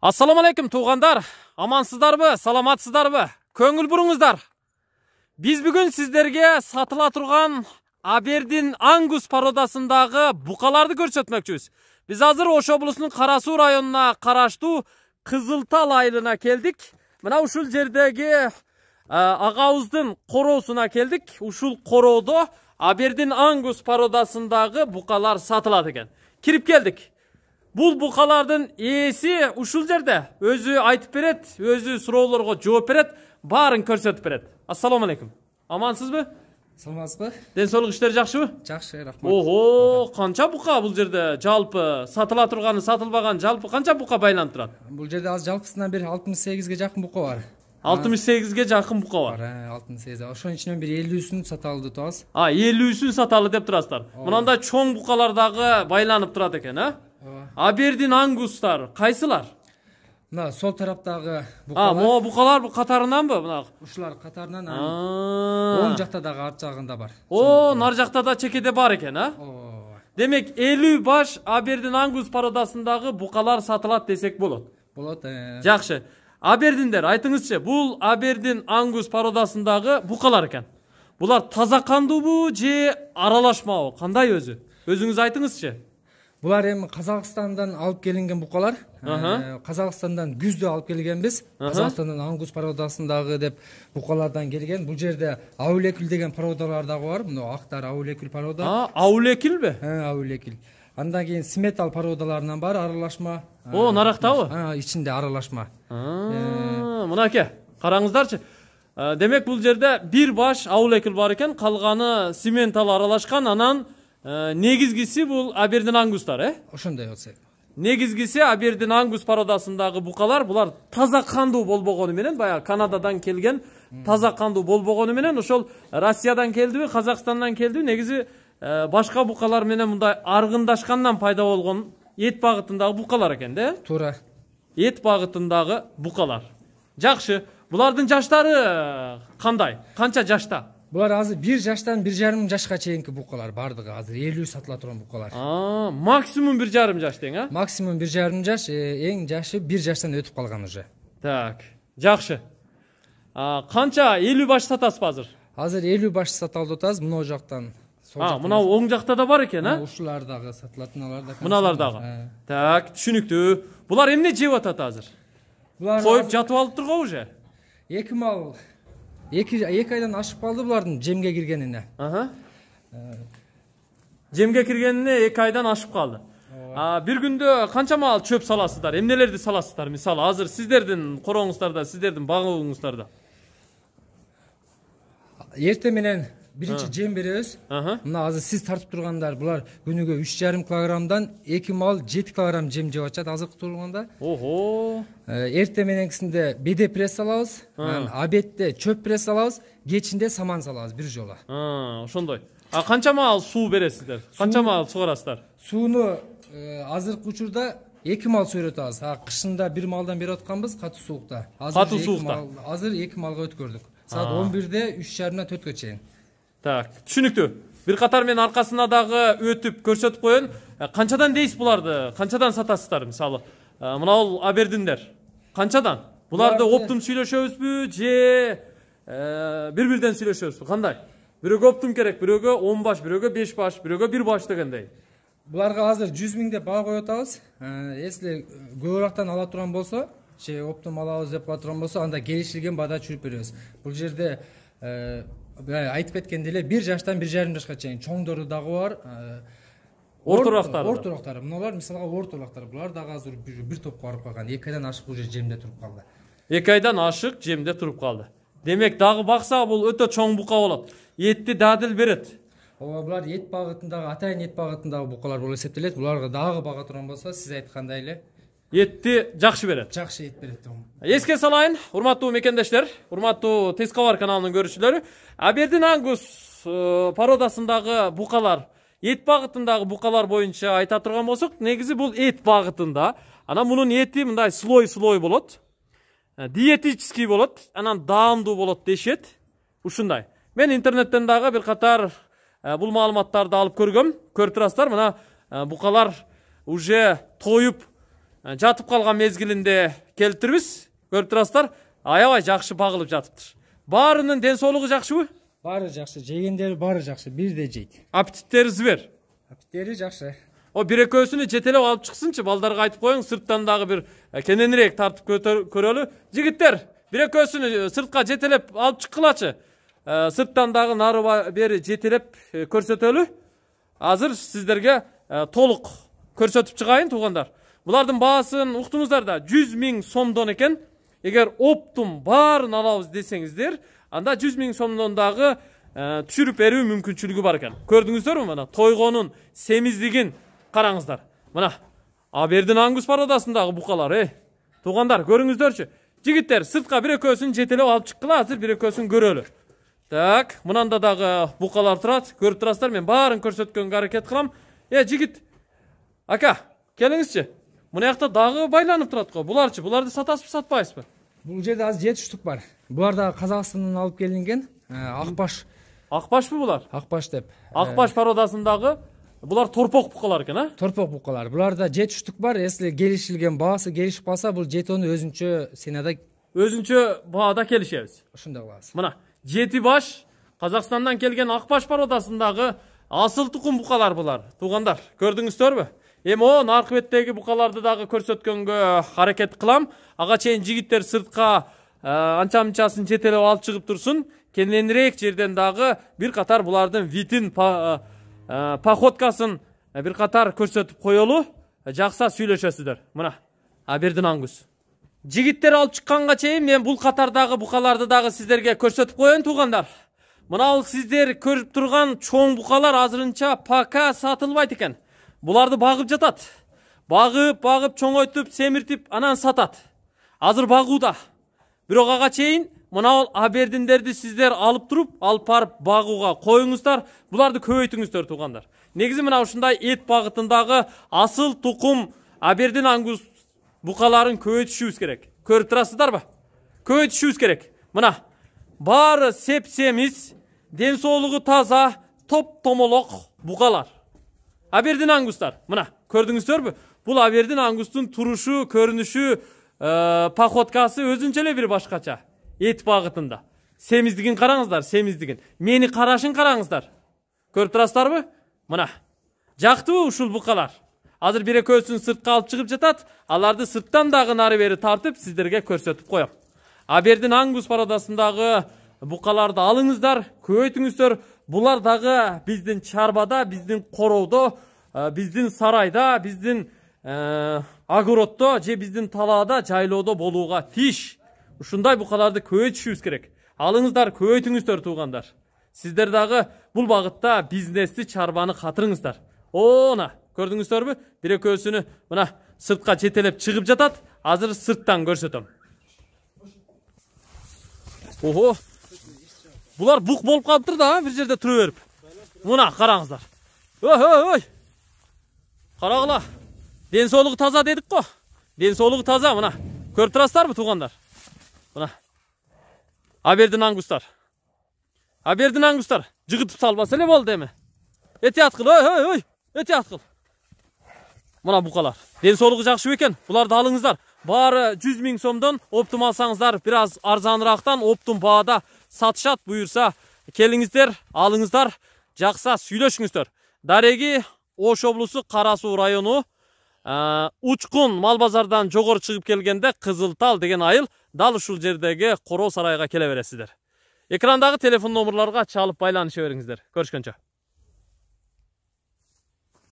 алейкум туғандар амансыздарбы саламатсыздарбы көңіл бұрыңыздар біз бүгін сіздерге сатыла тұрған абердин ангус породасындағы бұқаларды көрсөтмөкчүбүз Біз азыр ош облусунун қарасу суу районуна караштуу кызылтал айылына келдік. мына ушул жердеги ә, агабыздын короосуна келдік. ушул қороуды абердин ангус породасындагы бұқалар сатылат экен кирип бұл бұқалардың иесі ушул жерде өзі айтып берет, өзі сұрауларға жооп берет, барын көрсөтүп береді ассалому алейкум амансызбы саламатсызбы ден соолук иштер жакшыбы жакшы рахмат ого канча бука бул жерде жалпы сатыла турганы сатылбаган жалпы канча бука байланып турат бул жерде азыр жалпысынан бир алтымыш сегизге жакын бука бар алтымыш сегизге жакын бука бар алтымыш сегиз ошонун ичинен бир элүүсүн саталы деп турабыз а элүүсүн саталы деп турасыздар мындай чоң букалар дагы байланып турат экен а абердин ангустар қайсылар мына сол тараптагы бұқалар могу букалар катарынанбы мына ушулар катарынан оң жакта дагы арт жағында бар о нар жакта да чекеде бар екен а демек элүү баш абердин ангус породасындагы бұқалар сатылат десек болот болады жакшы абердиндер айтыңызшы бұл абердин ангус породасындагы бұқалар екен Бұлар таза кандуубу же аралашмабы қандай өзі өзіңіз айтыңызшы бұлар эми қазақстандан алып келінген букалар ә, қазақстандан күздө алып келгенбиз казакстандын ангус породасындагы деп букалардан келген бұл жерде аулекүл деген породалар дагы бар ақтар актар аулекүл порода аулекилби ә, аулекил андан кейін сметал породаларынан бар аралашма о ә, нарактабы ичинде аралашма мынакей караңыздарчы демек бұл жерде бір баш аулекүл бар екен қалғаны сементал аралашкан анан негизгиси бул абердин ангустар э ошондой болсо негизгиси абердин ангус породасындагы букалар булар таза кандуу болбогону менен баягы канададан келген таза кандуу болбогону менен ошол россиядан келдиби казакстандан келдиби негизи башка букалар менен мындай аргындашкандан пайда болгон эт багытындагы букалар экен да туура эт багытындагы букалар жакшы булардын жаштары кандай канча жашта бұлар азыр бир жаштан бир жарым жашка чейинки букалар баардыгы азыр элүү сатыла турган букалар максимум бир жарым жаш тең а максимум бир жарым жаш э, эң жашы бир жаштан өтүп калган уже так жакшы канча элүү баш сатасызбы азыр азыр элүү баш саталып атабыз мынау жактан мына оң жакта да бар экен а ушулар дагы сатылат мыналар дагы так түшүнүктүү булар эмне жеп атат азыр булар коюп жатып алыптыр уже эки мал екі, екі айдан ашып қалды бұлардың жемге кіргеніне жемге кіргеніне екі айдан ашып қалды а, бір күнде қаншама чөп саласыздар емнелерді саласыздар мысалы азыр сіздердің короңуздарда сіздердің бағыңыздарда ерте менен биринчи жем беребиз мына азыр сиз тартып тургандар булар күнүгө үч жарым килограммдан эки маал жети килограмм жем жеп атышат азыркы турганда ого эртең мененкисинде беде пресс алабыз анан обедде чөп пресс алабыз кечинде саман салабыз бир жолу ошондой а канчама ал суу бересиздер канчама ал сугарасыздар сууну азыркы учурда эки мал сойрөтүп атабыз а кышында бир малдан берип атканбыз катуу суукта катуу суукта азыр эки малга өткөрдүк саат он бирде үч жарымдан төрткө чейин так түшүнүктүү бир катар мен аркасына дагы өтүп көрсөтүп коеюн канчадан ә, дейсиз буларды канчадан сатасыздар мисалы ә, мынабул абердиндер канчадан буларды оптум сүйлөшөбүзбү же бир ә, бирден сүйлөшөбүзбү кандай бирөөгө оптум керек бирөөгө он баш бирөөгө беш баш бирөөгө бир баш дегендей буларга азыр жүз миң деп баа коюп атабыз если көбүрөөктөн ала турган болсо же оптум алабыз деп ала турган болсо анда келишилген баада түшүрүп беребиз бул жерде айтып кеткендей эле бир жаштан бир жарым жашка чейин чоңдору дагы бар орто э, ортурактар мыналар мисалга урактар булар дагы азыр бир топко барып калган эки айдан ашык уже жемде туруп калды эки айдан ашык жемде туруп калды демек дагы бакса бул өтө чоң бука болот этти дадил берет ооба булар эт багытындагы атайын эт багытындагы букалар болуп эсептелет буларга дагы бага турган болсо сиз айткандай эле етті жақсы береді жақсы ет береді еске салайын урматтуу мекендештер урматтуу тез кабар каналынын көрүүчүлөрү абердин ангус э, породасындагы букалар эт багытындагы букалар боюнча айта турган болсок негизи бул эт багытында анан мунун эти мындай слой слой болот э, диетический болот анан даамдуу болот дешет ушундай мен интернеттен дагы бир катар э, бул маалыматтарды алып көргөм көрүп турасыздар мына букалар уже тоюп Ә, жатып қалған мезгілінде келіп тұрмыз көріп тұрасыздар аябай жақсы бағылып жатыптыр барының денсаулығы жақсыбы бары жақсы жегендері бары жақсы де жейді аппетиттері звер аппетиттері жақсы о бір екеуісіне жетелеп алып шықсыншы балдарға айтып қойың сырттан дағы бір ә, кененірек тартып көрелі жігіттер бір екеуісіне ә, сыртқа жетелеп алып шыққылашы сырттан дағы нары бері жетелеп көрсөтөлү азыр сіздерге толық көрсөтүп шығайын туғандар булардын баасын уктуңуздар да жүз миң сомдон экен эгер оптум баарын алабыз десеңиздер анда жүз миң сомдон дагы түшүрүп берүү мүмкүнчүлүгү бар экен көрдүңүздөрбү мына тойгонун семиздигин караңыздар мына абердин ангус породасындагы букалар эй туугандар көрүңүздөрчү жигиттер сыртка бир экөөсүн жетелеп алып чыккыла азыр бир экөөсүн көрөлү так мынанда дагы букалар турат көрүп турасыздар мен баарын көрсөткөнгө аракет кылам э жигит ака келиңизчи мына жақта дағы байланып тұрады ғой бұларчы бұларды сатасыз ба сатпайсыз ба бұл жерде азыр жеті штук бар бұлар да қазақстаннан алып келінген э, ақбаш ақбаш па бұлар ақбаш деп э, Ақпаш породасындағы бұлар торпок бұқалар екен а торпок бұқалар бұларда жеті штук бар если келишилген бағасы келишип калса бул жетөөнү өзүнчө ценада өзүнчө бағада келісеміз ошондой кылабыз мына жети баш қазақстаннан келген Ақпаш породасындағы асыл тұқым бұқалар бұлар туғандар көрдіңіздер эми он аркы беттеги букаларды дагы көрсөткөнгө аракет кылам ага чейин жигиттер сыртка ә, анча мынчасын жетелеп алып чыгып турсун кененирээк жерден дагы бир катар булардын витин ә, ә, походкасын бир катар көрсөтүп коелу жакса сүйлөшөсүздөр мына абердин ангус жигиттер алып чыкканга чейин мен бул катардагы букаларды дагы сиздерге көрсөтүп коеюн туугандар мынабул сиздер көрүп турган чоң букалар азырынча пока сатылбайт экен Бұларды бағып жатат бағып багып чоңойтуп семіртіп анан сатат азыр багууда бирок ага чейин мынабул абердиндерди сиздер алып туруп алып барып багууга коюңуздар буларды көбөйтүңүздөр туугандар негизи мына ушундай эт багытындагы асыл тукум абердин ангус букаларын көбөйтүшүбүз керек көрүп турасыздарбы көбөйтүшүбүз керек мына баары сеп семиз ден соолугу таза топ томолок букалар абердин ангустар мына көрдүңүздөр бул абердин ангустун турушу көрүнүшү ә, походкасы өзүнчө эле бир башкача эт багытында семиздигин караңыздар семиздигин мени карашын караңыздар көрүп турасыздарбы мына жактыбы ушул букалар азыр бир экөөсүн сыртка алып чыгып жатат аларды сырттан дагы нары бери тартып сіздерге көрсөтүп коем абердин ангус парадасындағы букаларды алыңыздар көбөйтүңүздөр Бұлар дағы біздің чарбада, біздің қороуда, э, біздің сарайда, біздің ә, же біздің талаада, жайлоуда болуға тиш. Ушундай бұқаларды көетішуіз керек. Алыңыздар, көйтіңіздер туғандар. Сіздер дағы бұл бағытта бизнесті чарбаны қатырыңыздар. О көрдіңіздер бі? Бірек көзіні мына сыртқа жетелеп шығып жатады. Азыр сырттан көрсетім. Ого, бұлар бұқ болып қалыптыр да бір жерде тұра беріп мына қараңыздар ой ой ой қарағыла денсолығы таза дедік қой Денсолығы таза мына көріп тұрастар бұ, туғандар мына Абердің ангустар Абердің ангустар жығытып салбаса эле болду эми этият кыл ой ой ой этият кыл мына букалар ден соолугу жакшы бекен буларды алыңыздар Бары 100 миң сомдон оптум алсаңыздар бир аз арзаныраактан оптум сатышат бұйырса келіңіздер алыңыздар жақса сүйлешіңіздер дареги ош облысы қарасу району э, учкун мал базардан жогору чыгып келгенде кызыл деген айыл дал ушул жердеги короо сарайга келе бересиздер экрандагы телефон номерлорго чалып байланыша бериңиздер көрүшкөнчө